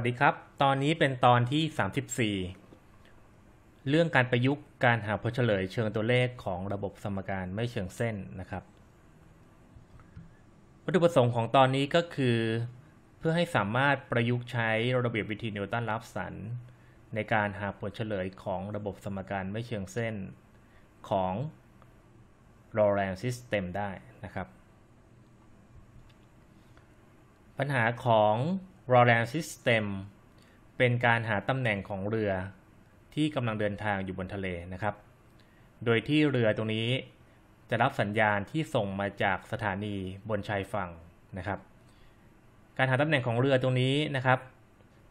วัสดีครับ ตอนนี้เป็นตอนที่ 34 เรื่องการประยุกต์การหาผลเฉลยเชิงตัวเลขของระบบสมการไม่เชิงเส้นนะครับ วัตถุประสงค์ของตอนนี้ก็คือ เพื่อให้สามารถประยุกต์ใช้ระเบียบวิธีนิวตันรับสัน ในการหาผลเฉลยของระบบสมการไม่เชิงเส้นของรน r ์ซิสเต็มได้นะครับ ปัญหาของ Roland System เป็นการหาตำแหน่งของเรือที่กำลังเดินทางอยู่บนทะเลนะครับ โดยที่เรือตรงนี้จะรับสัญญาณที่ส่งมาจากสถานีบนชายฝั่งนะครับ การหาตำแหน่งของเรือตรงนี้นะครับ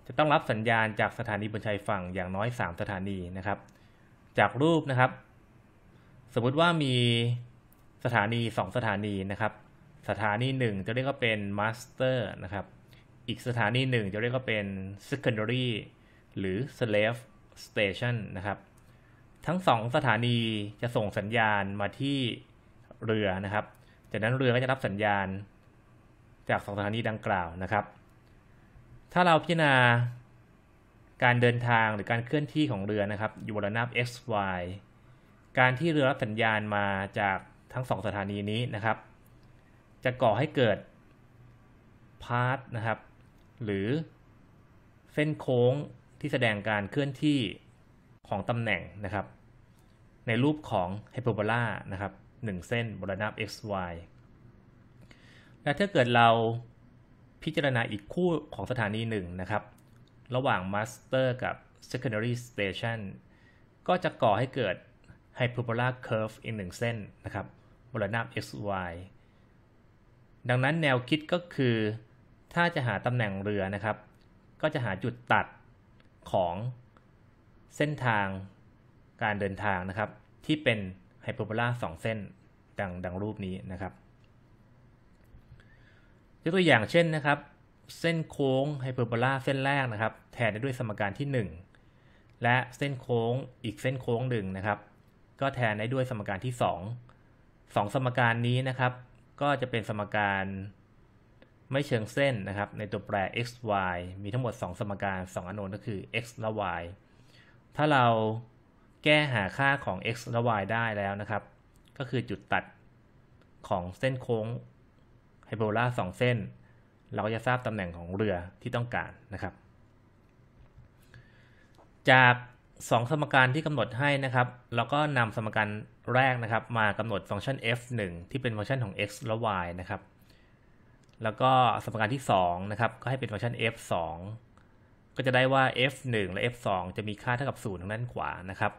จะต้องรับสัญญาณจากสถานีบนชายฝั่งอย่างน้อย 3 สถานีนะครับ จากรูปนะครับ สมมติว่ามีสถานี 2 สถานีนะครับ สถานี1จะเรียกว่าเป็นมาสเตอร์นะครับอีกสถานีหนึ่งจะเรียกว่าเป็น secondary หรือ slave station นะครับ ทั้งสองสถานีจะส่งสัญญาณมาที่เรือนะครับ จากนั้นเรือก็จะรับสัญญาณจากสองสถานีดังกล่าวนะครับ ถ้าเราพิจารณา การเดินทางหรือการเคลื่อนที่ของเรือนะครับ อยู่บนระนาบ x y การที่เรือรับสัญญาณมาจากทั้งสองสถานีนี้นะครับ จะก่อให้เกิดพาร์ทนะครับหรือเส้นโค้งที่แสดงการเคลื่อนที่ของตำแหน่งนะครับในรูปของไฮเปอร์โบลานะครับงเส้นบนระนาบ xy และถ้าเกิดเราพิจารณาอีกคู่ของสถานีหนึ่งนะครับระหว่างมสเตอร์กับ Secondary Station ก็จะก่อให้เกิด Hyperbola Curve อีกหนึ่งเส้นนะครับบนระนาบ xy ดังนั้นแนวคิดก็คือถ้าจะหาตำแหน่งเรือนะครับ ก็จะหาจุดตัดของเส้นทางการเดินทางนะครับ ที่เป็นไฮเปอร์โบลาสองเส้นดังดังรูปนี้นะครับยกตัวอย่างเช่นนะครับ เส้นโค้งไฮเปอร์โบลาเส้นแรกนะครับ แทนได้ด้วยสมการที่ 1 และเส้นโค้งอีกเส้นโค้งหนึ่งนะครับ ก็แทนได้ด้วยสมการที่ 2 2 สมการนี้นะครับ ก็จะเป็นสมการไม่เชิงเส้นนะครับในตัวแปร x y มีทั้งหมด 2 สมการ 2 อนุนก็คือ x และ y ถ้าเราแก้หาค่าของ x และ y ได้แล้วนะครับ ก็คือจุดตัดของเส้นโค้ง ไฮโบลาสองเส้น เราก็จะทราบตำแหน่งของเรือที่ต้องการนะครับ จาก 2 สมการที่กำหนดให้นะครับ เราก็นำสมการแรกนะครับมากำหนดฟังก์ชัน f 1ที่เป็นฟังก์ชันของ x และ y นะครับแล้วก็สมการที่2นะครับก็ให้เป็นฟังก์ชัน f 2ก็จะได้ว่า f 1และ f 2จะมีค่าเท่ากับ 0ทางด้านขวานะครับ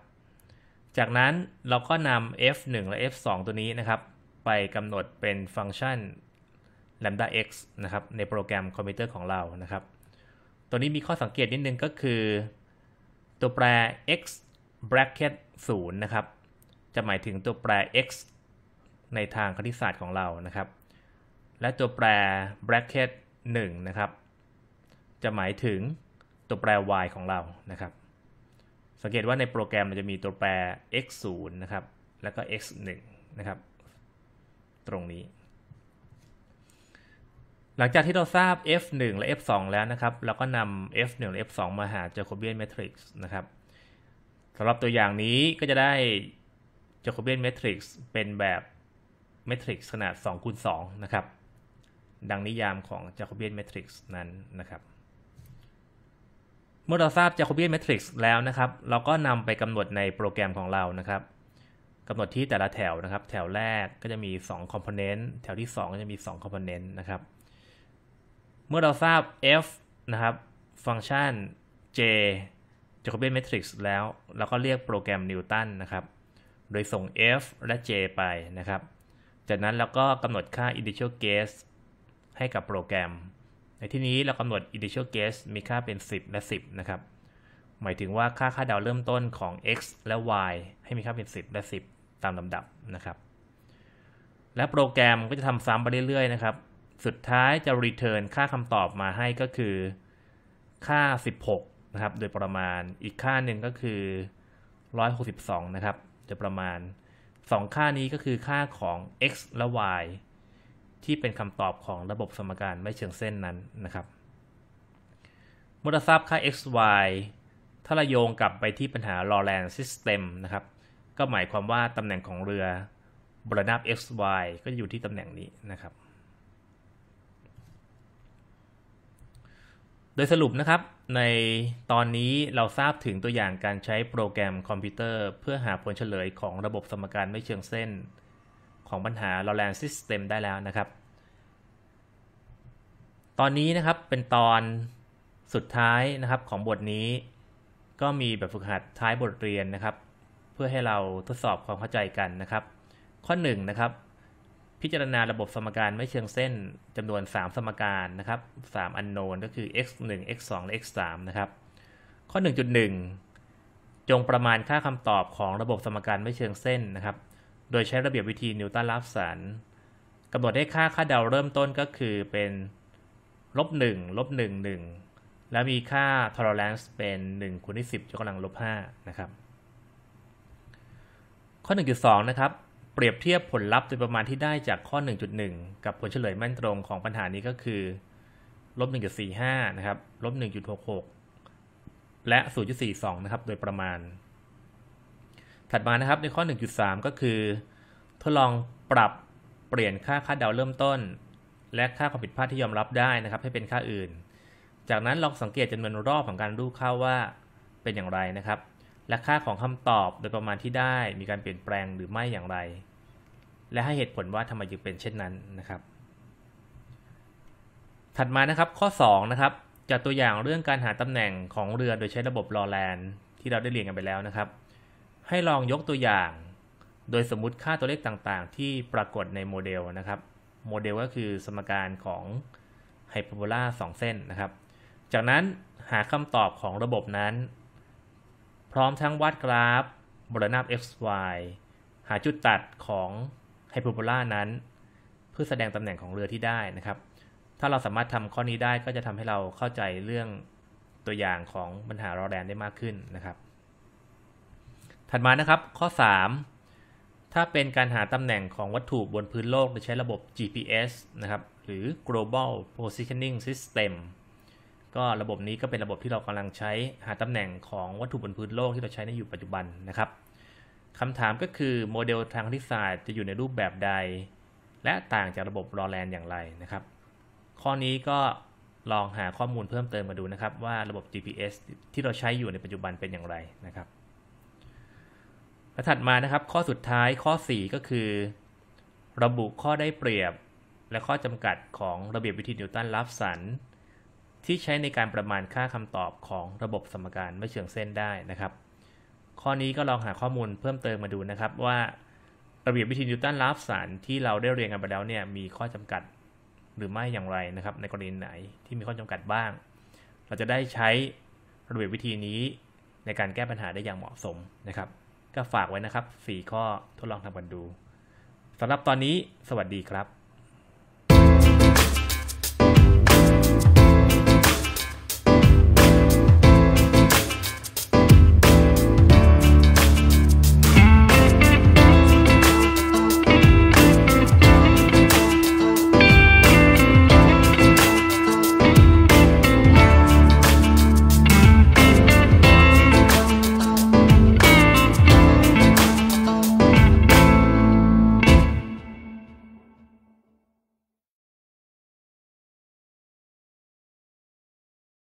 จากนั้นเราก็นำ f 1และ f 2ตัวนี้นะครับไปกำหนดเป็นฟังก์ชัน lambda x นะครับในโปรแกรมคอมพิวเตอร์ของเรานะครับ ตัวนี้มีข้อสังเกตนิดนึงก็คือ ตัวแปร x bracket 0นะครับจะหมายถึงตัวแปร x ในทางคณิตศาสตร์ของเรานะครับและตัวแปร bracket 1 นะครับ จะหมายถึงตัวแปร y ของเรา นะครับ สังเกตว่าในโปรแกรมมันจะมีตัวแปร x 0นะครับ แล้วก็ x 1นะครับ ตรงนี้ หลังจากที่เราทราบ f 1และ f 2แล้วนะครับ เราก็นำ f 1และ f 2มาหา Jacobian matrix นะครับสำหรับตัวอย่างนี้ก็จะได้ Jacobian matrix เป็นแบบ matrix ขนาด2คูณ2นะครับดังนิยามของจโคเบียนแมทริกซ์นั้นนะครับ เมื่อเราทราบจโคเบียนแมทริกซ์แล้วนะครับ เราก็นำไปกำหนดในโปรแกรมของเรานะครับ กำหนดที่แต่ละแถวนะครับ แถวแรกก็จะมี2อมโพเนนต์ แถวที่ 2 ก็จะมี2องคอมโพเนนะครับ เมื่อเราทราบ f นะครับ ฟังก์ชัน j จโคเบียนแมทริกซ์แล้ว เราก็เรียกโปรแกรมนิวตันนะครับ โดยส่ง f และ j ไปนะครับ จากนั้นเราก็กำหนดค่า initial guess ให้กับโปรแกรม ในที่นี้เรากำหนด initial guess มีค่าเป็น 10 และ 10 นะครับ หมายถึงว่าค่าค่าเดาเริ่มต้นของ x และ y ให้มีค่าเป็น 10 และ 10 ตามลำดับนะครับ และโปรแกรมก็จะทำซ้ำไปเรื่อย ๆ นะครับ สุดท้ายจะ return ค่าคำตอบมาให้ก็คือ ค่า 16 นะครับ โดยประมาณ อีกค่าหนึ่งก็คือ 162 นะครับ โดยประมาณ 2 ค่านี้ก็คือค่าของ x และ y ที่เป็นคำตอบของระบบสมการไม่เชิงเส้นนั้นนะครับเมื่อทราบค่า x y ถ้าเราโยงกลับไปที่ปัญหา l o r ร n ซ System นะครับก็หมายความว่าตำแหน่งของเรือ บรนับ x y ก็อยู่ที่ตำแหน่งนี้นะครับโดยสรุปนะครับ ในตอนนี้เราทราบถึงตัวอย่างการใช้โปรแกรมคอมพิวเตอร์ เพื่อหาผลเฉลยของระบบสมการไม่เชิงเส้นของปัญหา l o r a n System ได้แล้วนะครับ ตอนนี้นะครับเป็นตอนสุดท้ายนะครับของบทนี้ ก็มีแบบฝึกหัดท้ายบทเรียนนะครับ เพื่อให้เราทดสอบความเข้าใจกันนะครับ ข้อ 1นนะครับ พิจารณาระบบสมการไม่เชิงเส้นจำนวน 3 สมการนะครับ3อันโนนก็คือ x 1 x 2และ x 3นะครับข้อ 1.1 จงประมาณค่าคำตอบของระบบสมการไม่เชิงเส้นนะครับโดยใช้ระเบียบวิธีนิวตันลัฟสันกำหนดได้ค่าค่าเดาเริ่มต้นก็คือเป็นลบ1ลบ1 1แล้วมีค่า tolerance เป็น1คูณที่10ยกกำลังลบ5นะครับข้อ 1.2 นะครับ เปรียบเทียบผลลัพธ์โดยประมาณที่ได้จากข้อ 1.1 กับผลเฉลยแม่นตรงของปัญหานี้ก็คือลบ1.45นะครับลบ1.66และ 0.42 นะครับ โดยประมาณถัดมานะครับในข้อ 1.3 ก็คือทดลองปรับเปลี่ยนค่าคาดเดาเริ่มต้น และค่าความผิดพลาดที่ยอมรับได้นะครับ ให้เป็นค่าอื่น จากนั้นลองสังเกตจำนวนรอบของการรูปค่าว่าเป็นอย่างไรนะครับ และค่าของคำตอบโดยประมาณที่ได้มีการเปลี่ยนแปลงหรือไม่อย่างไร และให้เหตุผลว่าทำไมจึงเป็นเช่นนั้นนะครับ ถัดมานะครับข้อ 2 นะครับจากตัวอย่างเรื่องการหาตำแหน่งของเรือโดยใช้ระบบลอแลนที่เราได้เรียนกันไปแล้วนะครับให้ลองยกตัวอย่างโดยสมมุติค่าตัวเลขต่างๆที่ปรากฏในโมเดลนะครับ โมเดลก็คือสมการของไฮเปอร์โบลา2เส้นนะครับ จากนั้นหาคำตอบของระบบนั้น พร้อมทั้งวาดกราฟ บรณาบ x y หาจุดตัดของไฮเปอร์โบลานั้นเพื่อแสดงตำแหน่งของเรือที่ได้นะครับ ถ้าเราสามารถทำข้อนี้ได้ก็จะทำให้เราเข้าใจเรื่องตัวอย่างของปัญหารอแดนได้มากขึ้นนะครับถัดมานะครับข้อ 3 ถ้าเป็นการหาตำแหน่งของวัตถุบนพื้นโลก โดยใช้ระบบ GPS นะครับหรือ Global Positioning System ก็ระบบนี้ก็เป็นระบบที่เรากำลังใช้หาตำแหน่งของวัตถุบนพื้นโลกที่เราใช้ในอยู่ปัจจุบันนะครับคำถามก็คือโมเดลทางคณิตศาสตร์จะอยู่ในรูปแบบใด และต่างจากระบบรอแลนอย่างไรนะครับ ข้อนี้ก็ลองหาข้อมูลเพิ่มเติมมาดูนะครับ ว่าระบบ GPS ที่เราใช้อยู่ในปัจจุบันเป็นอย่างไรนะครับและถัดมานะครับข้อสุดท้ายข้อ 4 ก็คือ ระบุข้อได้เปรียบและข้อจำกัดของระเบียบวิธีนิวตันลัฟสันที่ใช้ในการประมาณค่าคำตอบของระบบสมการไม่เชิงเส้นได้นะครับ ข้อนี้ก็ลองหาข้อมูลเพิ่มเติมมาดูนะครับ ว่าระเบียบวิธีนิวตันลัฟสันที่เราได้เรียนกันไปแล้วเนี่ยมีข้อจำกัดหรือไม่อย่างไรนะครับ ในกรณีไหนที่มีข้อจำกัดบ้าง เราจะได้ใช้ระเบียบวิธีนี้ในการแก้ปัญหาได้อย่างเหมาะสมนะครับ็ฝากไว้นะครับ 4 ข้อ ทดลองทำกันดู สำหรับตอนนี้สวัสดีครับ